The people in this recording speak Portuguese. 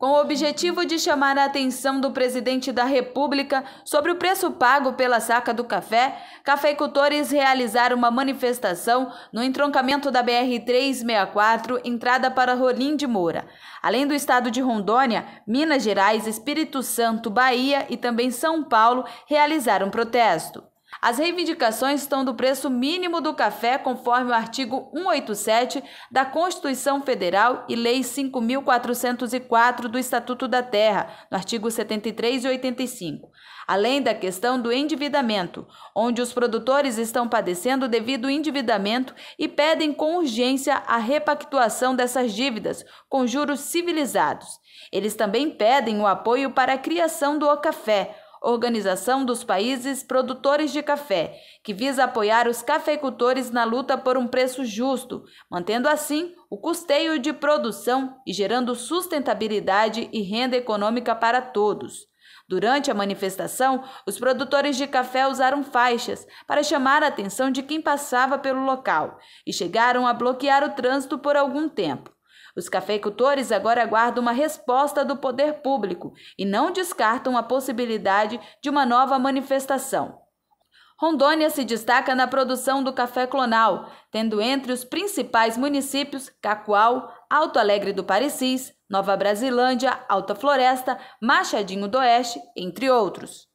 com o objetivo de chamar a atenção do presidente da República sobre o preço pago pela saca do café, cafeicultores realizaram uma manifestação no entroncamento da BR-364, entrada para Rolim de Moura. Além do estado de Rondônia, Minas Gerais, Espírito Santo, Bahia e também São Paulo realizaram protesto. As reivindicações estão do preço mínimo do café, conforme o artigo 187 da Constituição Federal e Lei 5.404 do Estatuto da Terra, no artigo 73 e 85. Além da questão do endividamento, onde os produtores estão padecendo devido ao endividamento e pedem com urgência a repactuação dessas dívidas com juros civilizados. Eles também pedem o apoio para a criação do Ocafé, Organização dos Países Produtores de Café, que visa apoiar os cafeicultores na luta por um preço justo, mantendo assim o custeio de produção e gerando sustentabilidade e renda econômica para todos. Durante a manifestação, os produtores de café usaram faixas para chamar a atenção de quem passava pelo local e chegaram a bloquear o trânsito por algum tempo. Os cafeicultores agora aguardam uma resposta do poder público e não descartam a possibilidade de uma nova manifestação. Rondônia se destaca na produção do café clonal, tendo entre os principais municípios Cacoal, Alto Alegre do Parecis, Nova Brasilândia, Alta Floresta, Machadinho do Oeste, entre outros.